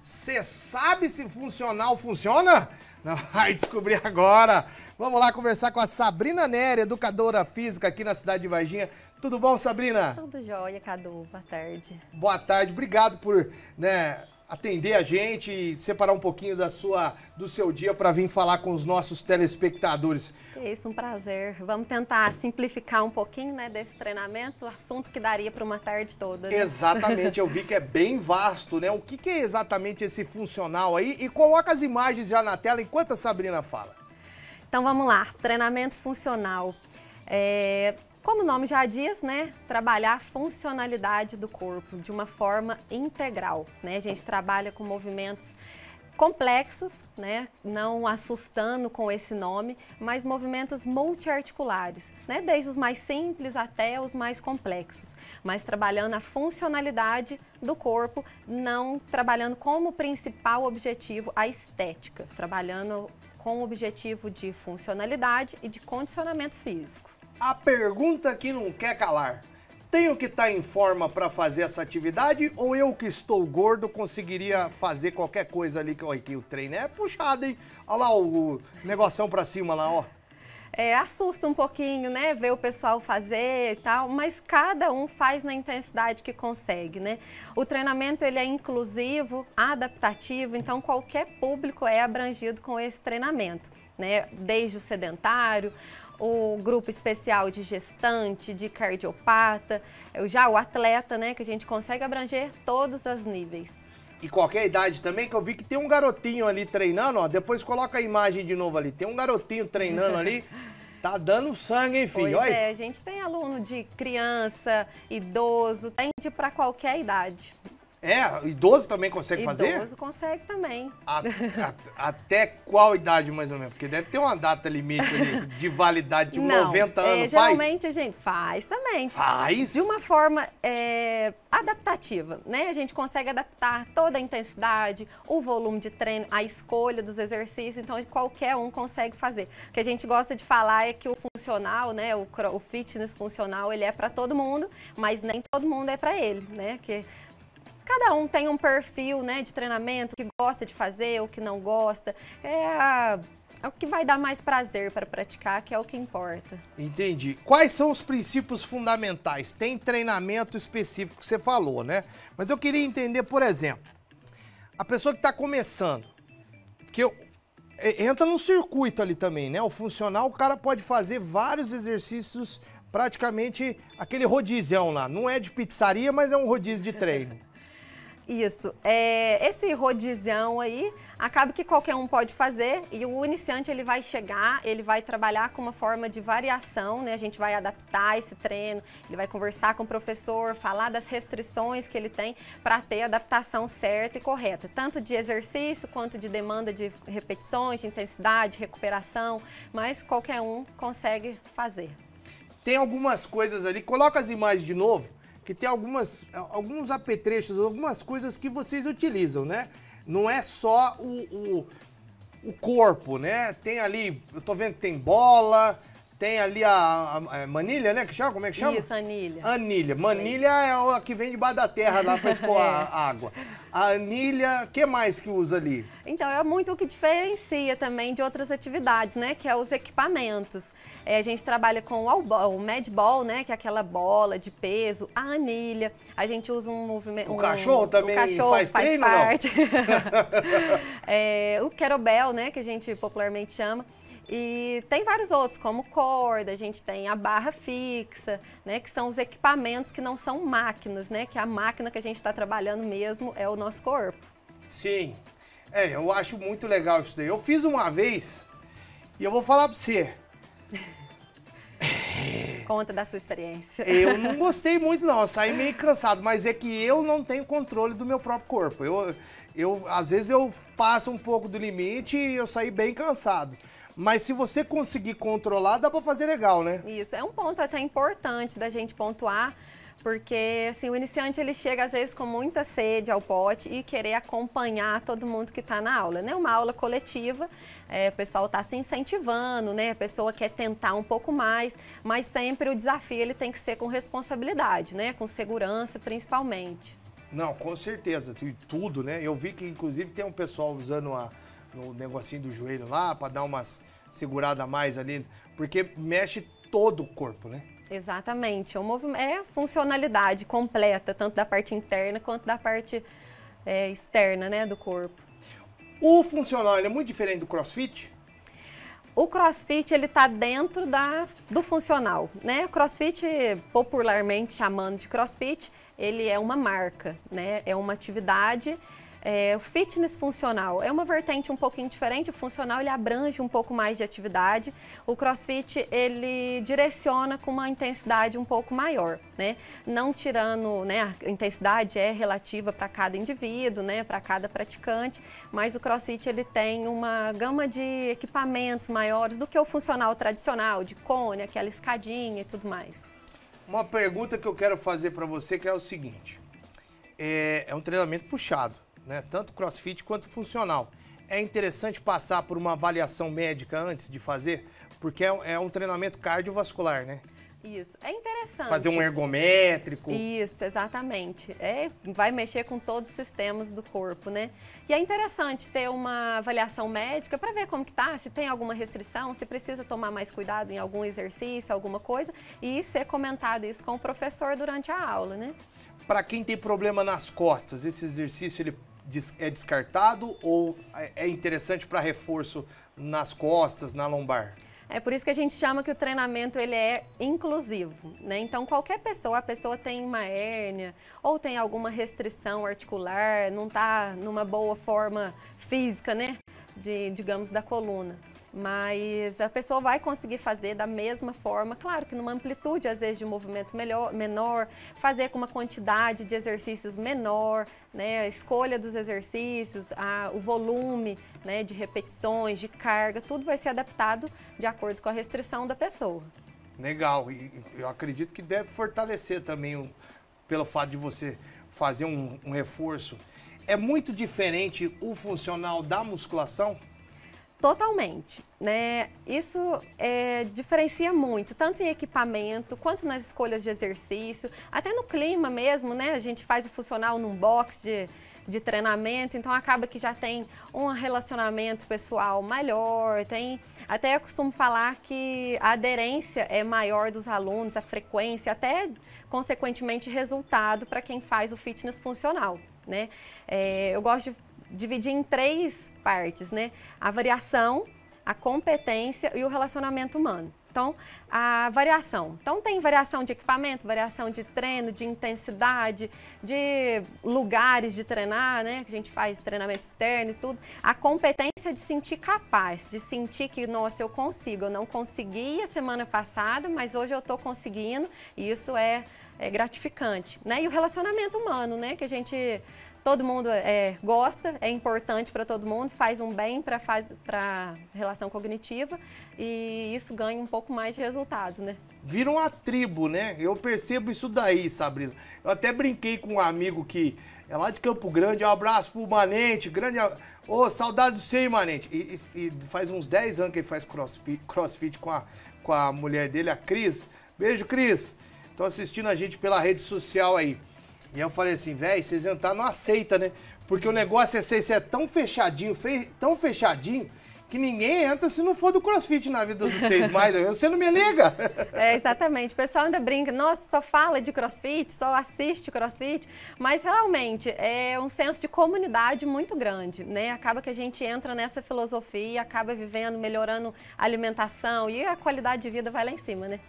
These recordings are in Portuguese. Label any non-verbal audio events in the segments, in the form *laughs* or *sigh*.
Você sabe se funcional funciona? Não *laughs* vai descobrir agora. Vamos lá conversar com a Sabrina Nery, educadora física aqui na cidade de Varginha. Tudo bom, Sabrina? Tudo jóia, Cadu. Boa tarde. Boa tarde. Obrigado por né, atender a gente e separar um pouquinho da sua, do seu dia para vir falar com os nossos telespectadores. É isso, um prazer. Vamos tentar simplificar um pouquinho né, desse treinamento, assunto que daria para uma tarde toda. Né? Exatamente, eu vi que é bem vasto, né? O que, que é exatamente esse funcional aí? E coloca as imagens já na tela enquanto a Sabrina fala. Então vamos lá, treinamento funcional. É, como o nome já diz, né? Trabalhar a funcionalidade do corpo de uma forma integral, né? A gente trabalha com movimentos complexos, né? Não assustando com esse nome, mas movimentos multiarticulares, né? Desde os mais simples até os mais complexos, mas trabalhando a funcionalidade do corpo, não trabalhando como principal objetivo a estética, trabalhando com o objetivo de funcionalidade e de condicionamento físico. A pergunta que não quer calar. Tenho que estar tá em forma para fazer essa atividade ou eu que estou gordo conseguiria fazer qualquer coisa ali? Olha que o treino é puxado, hein? Olha lá o, o para cima lá, ó. É, assusta um pouquinho, né? Ver o pessoal fazer e tal, mas cada um faz na intensidade que consegue, né? O treinamento ele é inclusivo, adaptativo, então qualquer público é abrangido com esse treinamento, né? Desde o sedentário, o grupo especial de gestante, de cardiopata, é já o atleta, né, que a gente consegue abranger todos os níveis. E qualquer idade também, que eu vi que tem um garotinho ali treinando, ó, depois coloca a imagem de novo ali, tem um garotinho treinando ali. *laughs* Tá dando sangue, hein, filho? Pois Olha. é, a gente tem aluno de criança, idoso, tem de para qualquer idade. É, idoso também consegue idoso fazer? Idoso consegue também. A, *laughs* a, até qual idade mais ou menos? Porque deve ter uma data limite ali de validade, de Não, 90 é, anos, é, faz? Geralmente a gente faz também. Faz? De uma forma é, adaptativa, né? A gente consegue adaptar toda a intensidade, o volume de treino, a escolha dos exercícios, então qualquer um consegue fazer. O que a gente gosta de falar é que o funcional, né, o, o fitness funcional, ele é para todo mundo, mas nem todo mundo é para ele, né? Que Cada um tem um perfil né, de treinamento que gosta de fazer ou que não gosta. É, a, é o que vai dar mais prazer para praticar, que é o que importa. Entendi. Quais são os princípios fundamentais? Tem treinamento específico que você falou, né? Mas eu queria entender, por exemplo, a pessoa que está começando, que eu, entra num circuito ali também, né? O funcional, o cara pode fazer vários exercícios, praticamente aquele rodízio lá. Não é de pizzaria, mas é um rodízio de treino. Isso. É, esse rodizão aí, acaba que qualquer um pode fazer e o iniciante ele vai chegar, ele vai trabalhar com uma forma de variação, né? A gente vai adaptar esse treino, ele vai conversar com o professor, falar das restrições que ele tem para ter a adaptação certa e correta, tanto de exercício quanto de demanda de repetições, de intensidade, recuperação, mas qualquer um consegue fazer. Tem algumas coisas ali, coloca as imagens de novo que tem algumas, alguns apetrechos, algumas coisas que vocês utilizam, né? Não é só o, o, o corpo, né? Tem ali, eu tô vendo que tem bola, tem ali a, a, manilha, né? Que chama? Como é que chama? Isso, anilha. Anilha. Manilha é a que vem debaixo da terra lá para *laughs* escoar é. água. A anilha, o que mais que usa ali? Então, é muito o que diferencia também de outras atividades, né? Que é os equipamentos. É, a gente trabalha com o, ball, o med ball, né? Que é aquela bola de peso, a anilha. A gente usa um movimento... O um, cachorro também o cachorro faz, faz treino, parte. *laughs* *laughs* é, o kerobel né? Que a gente popularmente chama. E tem vários outros, como corda, a gente tem a barra fixa, né, que são os equipamentos que não são máquinas, né, que a máquina que a gente está trabalhando mesmo é o nosso corpo. Sim, é, eu acho muito legal isso daí. Eu fiz uma vez e eu vou falar para você. *laughs* Conta da sua experiência. Eu *laughs* não gostei muito não, eu saí meio cansado, mas é que eu não tenho controle do meu próprio corpo. Eu, eu às vezes eu passo um pouco do limite e eu saí bem cansado. Mas se você conseguir controlar, dá para fazer legal, né? Isso, é um ponto até importante da gente pontuar, porque assim, o iniciante ele chega às vezes com muita sede ao pote e querer acompanhar todo mundo que está na aula, né? Uma aula coletiva, é, o pessoal está se incentivando, né? A pessoa quer tentar um pouco mais, mas sempre o desafio ele tem que ser com responsabilidade, né? Com segurança, principalmente. Não, com certeza, tudo, né? Eu vi que inclusive tem um pessoal usando a no negocinho do joelho lá, para dar umas segurada mais ali, porque mexe todo o corpo, né? Exatamente. O é movimento é a funcionalidade completa, tanto da parte interna quanto da parte é, externa, né, do corpo. O funcional é muito diferente do CrossFit? O CrossFit ele está dentro da, do funcional, né? CrossFit, popularmente chamando de CrossFit, ele é uma marca, né? É uma atividade é, o fitness funcional é uma vertente um pouquinho diferente, o funcional ele abrange um pouco mais de atividade, o crossfit ele direciona com uma intensidade um pouco maior, né? Não tirando, né, a intensidade é relativa para cada indivíduo, né, para cada praticante, mas o crossfit ele tem uma gama de equipamentos maiores do que o funcional tradicional, de cone, aquela escadinha e tudo mais. Uma pergunta que eu quero fazer para você que é o seguinte, é, é um treinamento puxado, né, tanto crossfit quanto funcional. É interessante passar por uma avaliação médica antes de fazer, porque é, é um treinamento cardiovascular, né? Isso, é interessante. Fazer um ergométrico. Isso, exatamente. É, vai mexer com todos os sistemas do corpo, né? E é interessante ter uma avaliação médica para ver como que tá, se tem alguma restrição, se precisa tomar mais cuidado em algum exercício, alguma coisa, e ser comentado isso com o professor durante a aula, né? Para quem tem problema nas costas, esse exercício ele é descartado ou é, é interessante para reforço nas costas, na lombar? É por isso que a gente chama que o treinamento ele é inclusivo, né? Então qualquer pessoa, a pessoa tem uma hérnia ou tem alguma restrição articular, não está numa boa forma física, né? De, digamos, da coluna. Mas a pessoa vai conseguir fazer da mesma forma, claro que numa amplitude às vezes de movimento melhor, menor, fazer com uma quantidade de exercícios menor, né, a escolha dos exercícios, a, o volume né, de repetições, de carga, tudo vai ser adaptado de acordo com a restrição da pessoa. Legal, e eu acredito que deve fortalecer também o, pelo fato de você fazer um, um reforço. É muito diferente o funcional da musculação? Totalmente, né? Isso é, diferencia muito, tanto em equipamento quanto nas escolhas de exercício, até no clima mesmo, né? A gente faz o funcional num box de, de treinamento, então acaba que já tem um relacionamento pessoal melhor, tem até eu costumo falar que a aderência é maior dos alunos, a frequência, até consequentemente resultado para quem faz o fitness funcional. Né? É, eu gosto de dividir em três partes, né? A variação, a competência e o relacionamento humano. Então, a variação. Então, tem variação de equipamento, variação de treino, de intensidade, de lugares de treinar, né? Que a gente faz treinamento externo e tudo. A competência de sentir capaz, de sentir que, nossa, eu consigo. Eu não conseguia semana passada, mas hoje eu estou conseguindo e isso é, é gratificante, né? E o relacionamento humano, né? Que a gente todo mundo é, gosta, é importante para todo mundo, faz um bem para a relação cognitiva e isso ganha um pouco mais de resultado, né? Viram a tribo, né? Eu percebo isso daí, Sabrina. Eu até brinquei com um amigo que é lá de Campo Grande, um abraço pro Manente, grande... Ô, oh, saudade do seu, Manente. E, e, faz uns 10 anos que ele faz crossfit, crossfit com, a, com a mulher dele, a Cris. Beijo, Cris. Estão assistindo a gente pela rede social aí. E eu falei assim, velho, vocês entrar não aceita, né? Porque o negócio é ser, é tão fechadinho, fe... tão fechadinho, que ninguém entra se não for do crossfit na vida dos seis *laughs* mais. Você não me liga. É, exatamente. O pessoal ainda brinca, nossa, só fala de crossfit, só assiste crossfit. Mas realmente é um senso de comunidade muito grande, né? Acaba que a gente entra nessa filosofia, acaba vivendo, melhorando a alimentação e a qualidade de vida vai lá em cima, né?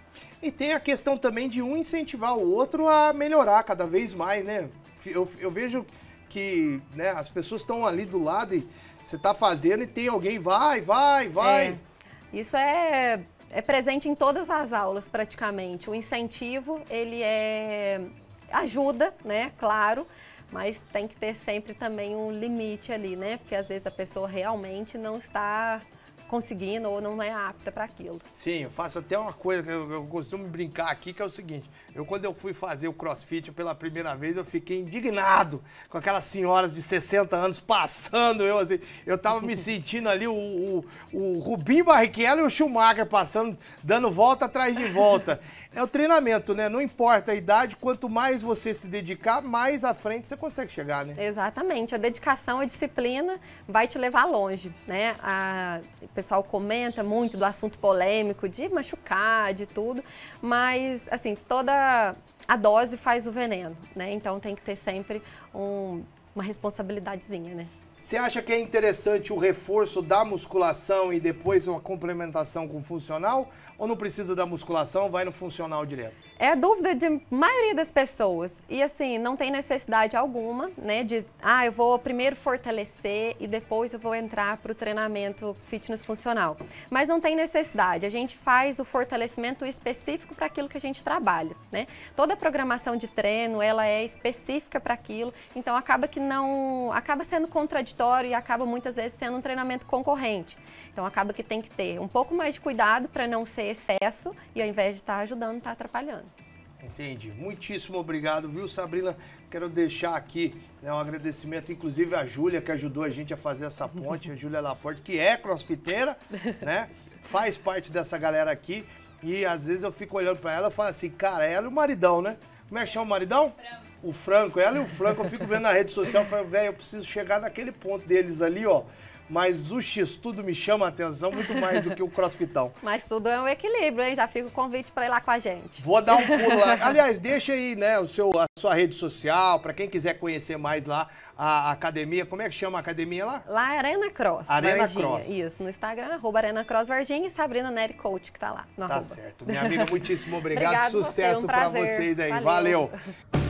E tem a questão também de um incentivar o outro a melhorar cada vez mais, né? Eu, eu vejo que né, as pessoas estão ali do lado e você está fazendo e tem alguém, vai, vai, vai. É. Isso é, é presente em todas as aulas praticamente. O incentivo, ele é ajuda, né, claro, mas tem que ter sempre também um limite ali, né? Porque às vezes a pessoa realmente não está conseguindo ou não é apta para aquilo. Sim, eu faço até uma coisa que eu, eu, costumo brincar aqui, que é o seguinte: eu quando eu fui fazer o crossfit pela primeira vez, eu fiquei indignado com aquelas senhoras de 60 anos passando. Eu assim, eu tava me *laughs* sentindo ali o, o, o Rubinho Barrichello e o Schumacher passando, dando volta atrás de volta. É o treinamento, né? Não importa a idade, quanto mais você se dedicar, mais à frente você consegue chegar, né? Exatamente. A dedicação, a disciplina vai te levar longe, né? A... O pessoal comenta muito do assunto polêmico, de machucar, de tudo, mas, assim, toda a dose faz o veneno, né? Então tem que ter sempre um... uma responsabilidadezinha, né? Você acha que é interessante o reforço da musculação e depois uma complementação com funcional? ou não precisa da musculação, vai no funcional direto? É a dúvida de maioria das pessoas. E assim, não tem necessidade alguma, né? De, ah, eu vou primeiro fortalecer e depois eu vou entrar para o treinamento fitness funcional. Mas não tem necessidade. A gente faz o fortalecimento específico para aquilo que a gente trabalha, né? Toda a programação de treino, ela é específica para aquilo. Então acaba que não... Acaba sendo contraditório e acaba muitas vezes sendo um treinamento concorrente. Então acaba que tem que ter um pouco mais de cuidado para não ser excesso e ao invés de estar tá ajudando, está atrapalhando. Entendi. Muitíssimo obrigado, viu, Sabrina? Quero deixar aqui né, um agradecimento, inclusive, à Júlia, que ajudou a gente a fazer essa ponte, a Júlia Laporte, que é crossfiteira, *laughs* né? Faz parte dessa galera aqui. E às vezes eu fico olhando para ela e falo assim, cara, ela e o maridão, né? Como é que chama o maridão? O Franco. Ela e o Franco, eu fico vendo na rede social, falo, velho, eu preciso chegar naquele ponto deles ali, ó mas o X-Tudo me chama a atenção muito mais do que o crossfitão. *laughs* Mas tudo é um equilíbrio, hein? Já fica o convite para ir lá com a gente. Vou dar um pulo lá. *laughs* Aliás, deixa aí, né, o seu, a sua rede social, para quem quiser conhecer mais lá a academia. Como é que chama a academia lá? Lá é Arena Cross. Arena Varginha. Cross. Isso, no Instagram, arroba Arena Cross Varginha e Sabrina Neri Coach, que tá lá. tá arroba. certo. Minha amiga, muitíssimo *laughs* obrigado. Sucesso um para vocês aí. Valeu. Valeu.